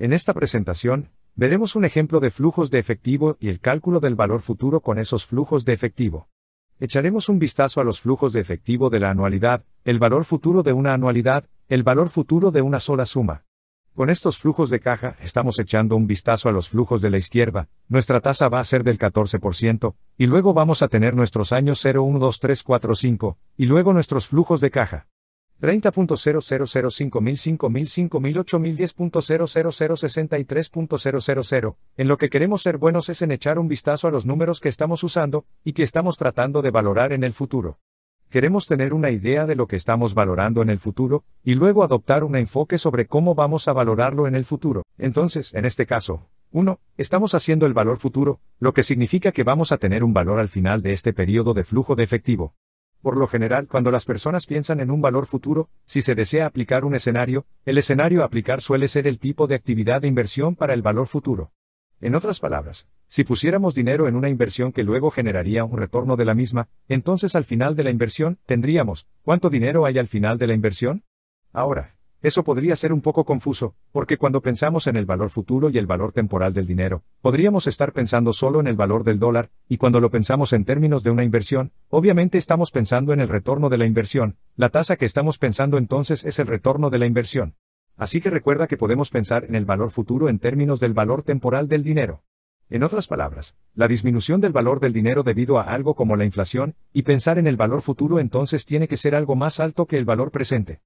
En esta presentación, veremos un ejemplo de flujos de efectivo y el cálculo del valor futuro con esos flujos de efectivo. Echaremos un vistazo a los flujos de efectivo de la anualidad, el valor futuro de una anualidad, el valor futuro de una sola suma. Con estos flujos de caja estamos echando un vistazo a los flujos de la izquierda, nuestra tasa va a ser del 14%, y luego vamos a tener nuestros años 0, 3, y luego nuestros flujos de caja. 30.00050050008010.00063.000. En lo que queremos ser buenos es en echar un vistazo a los números que estamos usando y que estamos tratando de valorar en el futuro. Queremos tener una idea de lo que estamos valorando en el futuro y luego adoptar un enfoque sobre cómo vamos a valorarlo en el futuro. Entonces, en este caso, 1. Estamos haciendo el valor futuro, lo que significa que vamos a tener un valor al final de este periodo de flujo de efectivo. Por lo general, cuando las personas piensan en un valor futuro, si se desea aplicar un escenario, el escenario a aplicar suele ser el tipo de actividad de inversión para el valor futuro. En otras palabras, si pusiéramos dinero en una inversión que luego generaría un retorno de la misma, entonces al final de la inversión, tendríamos, ¿cuánto dinero hay al final de la inversión? Ahora, eso podría ser un poco confuso, porque cuando pensamos en el valor futuro y el valor temporal del dinero, podríamos estar pensando solo en el valor del dólar, y cuando lo pensamos en términos de una inversión, obviamente estamos pensando en el retorno de la inversión, la tasa que estamos pensando entonces es el retorno de la inversión. Así que recuerda que podemos pensar en el valor futuro en términos del valor temporal del dinero. En otras palabras, la disminución del valor del dinero debido a algo como la inflación, y pensar en el valor futuro entonces tiene que ser algo más alto que el valor presente.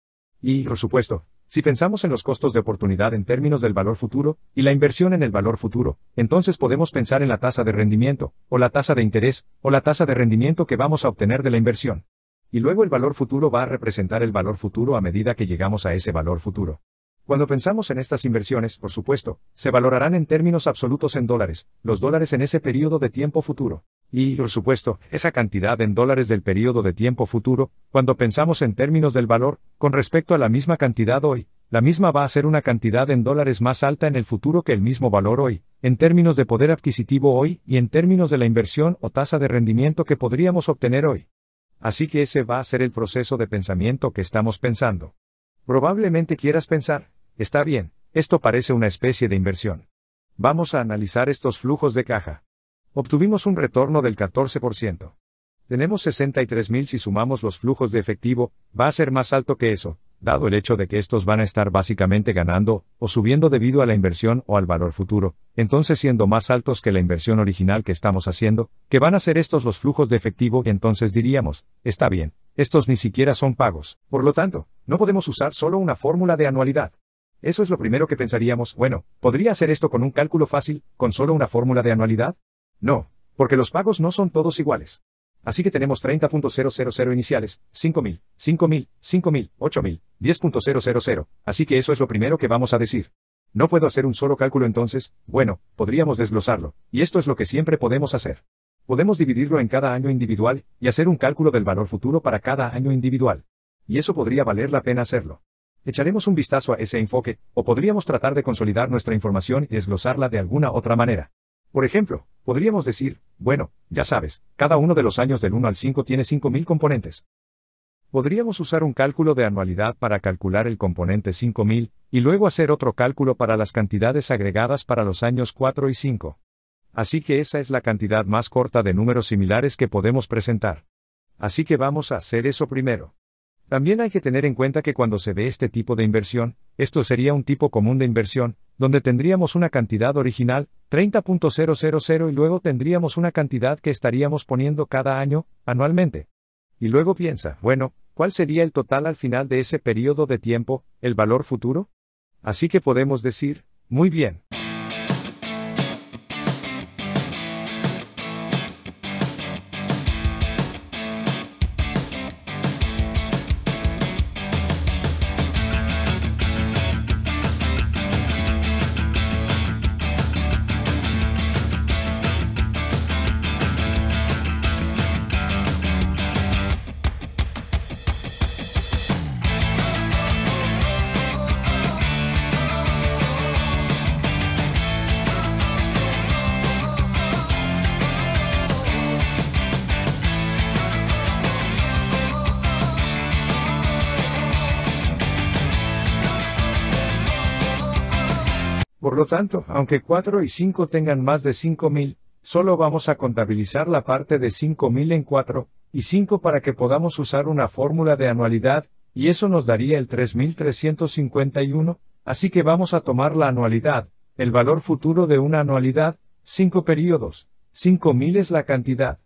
Y, por supuesto, si pensamos en los costos de oportunidad en términos del valor futuro, y la inversión en el valor futuro, entonces podemos pensar en la tasa de rendimiento, o la tasa de interés, o la tasa de rendimiento que vamos a obtener de la inversión. Y luego el valor futuro va a representar el valor futuro a medida que llegamos a ese valor futuro. Cuando pensamos en estas inversiones, por supuesto, se valorarán en términos absolutos en dólares, los dólares en ese periodo de tiempo futuro. Y, por supuesto, esa cantidad en dólares del periodo de tiempo futuro, cuando pensamos en términos del valor, con respecto a la misma cantidad hoy, la misma va a ser una cantidad en dólares más alta en el futuro que el mismo valor hoy, en términos de poder adquisitivo hoy y en términos de la inversión o tasa de rendimiento que podríamos obtener hoy. Así que ese va a ser el proceso de pensamiento que estamos pensando. Probablemente quieras pensar, está bien, esto parece una especie de inversión. Vamos a analizar estos flujos de caja. Obtuvimos un retorno del 14%. Tenemos 63.000 si sumamos los flujos de efectivo, va a ser más alto que eso, dado el hecho de que estos van a estar básicamente ganando o subiendo debido a la inversión o al valor futuro, entonces siendo más altos que la inversión original que estamos haciendo, que van a ser estos los flujos de efectivo, entonces diríamos, está bien, estos ni siquiera son pagos, por lo tanto, no podemos usar solo una fórmula de anualidad. Eso es lo primero que pensaríamos, bueno, ¿podría hacer esto con un cálculo fácil, con solo una fórmula de anualidad? No, porque los pagos no son todos iguales. Así que tenemos 30.000 iniciales, 5.000, 5.000, 5.000, 8.000, 10.000, así que eso es lo primero que vamos a decir. No puedo hacer un solo cálculo entonces, bueno, podríamos desglosarlo, y esto es lo que siempre podemos hacer. Podemos dividirlo en cada año individual, y hacer un cálculo del valor futuro para cada año individual. Y eso podría valer la pena hacerlo. Echaremos un vistazo a ese enfoque, o podríamos tratar de consolidar nuestra información y desglosarla de alguna otra manera. Por ejemplo, podríamos decir, bueno, ya sabes, cada uno de los años del 1 al 5 tiene 5.000 componentes. Podríamos usar un cálculo de anualidad para calcular el componente 5000, y luego hacer otro cálculo para las cantidades agregadas para los años 4 y 5. Así que esa es la cantidad más corta de números similares que podemos presentar. Así que vamos a hacer eso primero. También hay que tener en cuenta que cuando se ve este tipo de inversión, esto sería un tipo común de inversión, donde tendríamos una cantidad original, 30.000 y luego tendríamos una cantidad que estaríamos poniendo cada año, anualmente. Y luego piensa, bueno, ¿cuál sería el total al final de ese periodo de tiempo, el valor futuro? Así que podemos decir, muy bien. Por lo tanto, aunque 4 y 5 tengan más de 5000, solo vamos a contabilizar la parte de 5000 en 4 y 5 para que podamos usar una fórmula de anualidad, y eso nos daría el 3351, así que vamos a tomar la anualidad, el valor futuro de una anualidad, 5 periodos, 5000 es la cantidad.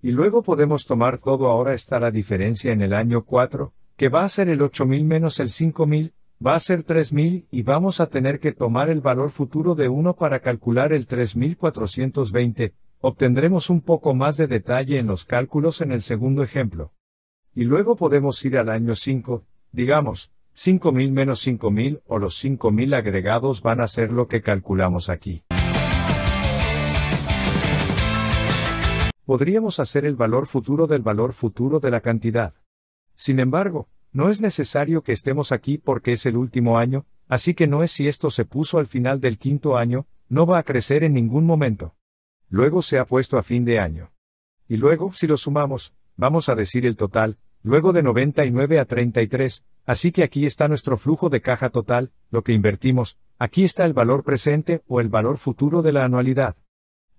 Y luego podemos tomar todo ahora está la diferencia en el año 4, que va a ser el 8000 menos el 5000, va a ser 3000 y vamos a tener que tomar el valor futuro de 1 para calcular el 3420, obtendremos un poco más de detalle en los cálculos en el segundo ejemplo. Y luego podemos ir al año 5, digamos, 5000 menos 5000 o los 5000 agregados van a ser lo que calculamos aquí. Podríamos hacer el valor futuro del valor futuro de la cantidad. Sin embargo, no es necesario que estemos aquí porque es el último año, así que no es si esto se puso al final del quinto año, no va a crecer en ningún momento. Luego se ha puesto a fin de año. Y luego, si lo sumamos, vamos a decir el total, luego de 99 a 33, así que aquí está nuestro flujo de caja total, lo que invertimos, aquí está el valor presente o el valor futuro de la anualidad.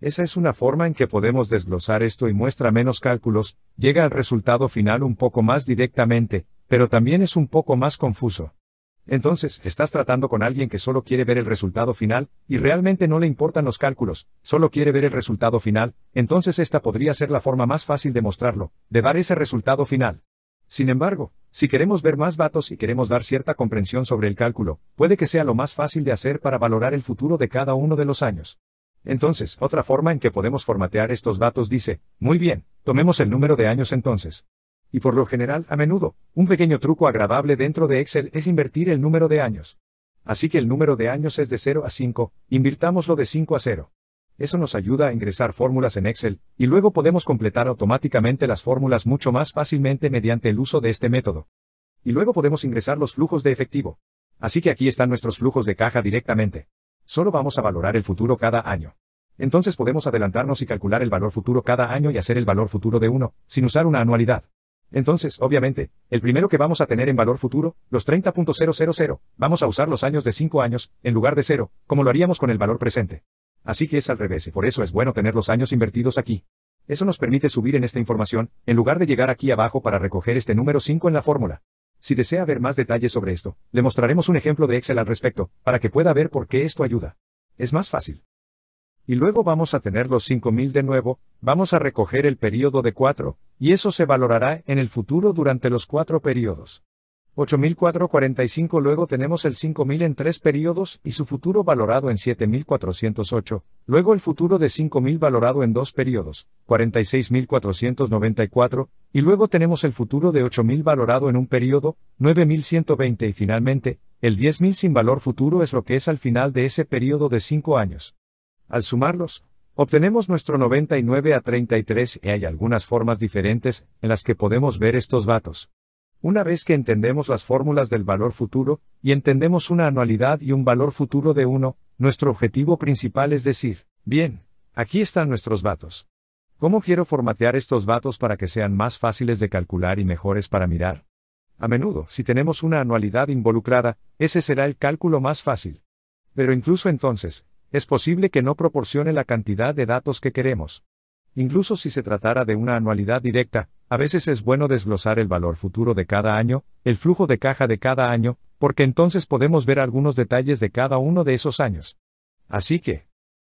Esa es una forma en que podemos desglosar esto y muestra menos cálculos, llega al resultado final un poco más directamente, pero también es un poco más confuso. Entonces, estás tratando con alguien que solo quiere ver el resultado final, y realmente no le importan los cálculos, solo quiere ver el resultado final, entonces esta podría ser la forma más fácil de mostrarlo, de dar ese resultado final. Sin embargo, si queremos ver más datos y queremos dar cierta comprensión sobre el cálculo, puede que sea lo más fácil de hacer para valorar el futuro de cada uno de los años. Entonces, otra forma en que podemos formatear estos datos dice, muy bien, tomemos el número de años entonces y por lo general, a menudo, un pequeño truco agradable dentro de Excel es invertir el número de años. Así que el número de años es de 0 a 5, invirtámoslo de 5 a 0. Eso nos ayuda a ingresar fórmulas en Excel, y luego podemos completar automáticamente las fórmulas mucho más fácilmente mediante el uso de este método. Y luego podemos ingresar los flujos de efectivo. Así que aquí están nuestros flujos de caja directamente. Solo vamos a valorar el futuro cada año. Entonces podemos adelantarnos y calcular el valor futuro cada año y hacer el valor futuro de uno, sin usar una anualidad. Entonces, obviamente, el primero que vamos a tener en valor futuro, los 30.000, vamos a usar los años de 5 años, en lugar de 0, como lo haríamos con el valor presente. Así que es al revés y por eso es bueno tener los años invertidos aquí. Eso nos permite subir en esta información, en lugar de llegar aquí abajo para recoger este número 5 en la fórmula. Si desea ver más detalles sobre esto, le mostraremos un ejemplo de Excel al respecto, para que pueda ver por qué esto ayuda. Es más fácil. Y luego vamos a tener los 5000 de nuevo, vamos a recoger el periodo de 4, y eso se valorará en el futuro durante los cuatro periodos. 8.445 luego tenemos el 5.000 en tres periodos y su futuro valorado en 7.408, luego el futuro de 5.000 valorado en dos periodos, 46.494, y luego tenemos el futuro de 8.000 valorado en un periodo, 9.120 y finalmente, el 10.000 sin valor futuro es lo que es al final de ese periodo de cinco años. Al sumarlos, Obtenemos nuestro 99 a 33 y hay algunas formas diferentes en las que podemos ver estos datos. Una vez que entendemos las fórmulas del valor futuro, y entendemos una anualidad y un valor futuro de 1, nuestro objetivo principal es decir, bien, aquí están nuestros datos. ¿Cómo quiero formatear estos datos para que sean más fáciles de calcular y mejores para mirar? A menudo, si tenemos una anualidad involucrada, ese será el cálculo más fácil. Pero incluso entonces, es posible que no proporcione la cantidad de datos que queremos. Incluso si se tratara de una anualidad directa, a veces es bueno desglosar el valor futuro de cada año, el flujo de caja de cada año, porque entonces podemos ver algunos detalles de cada uno de esos años. Así que,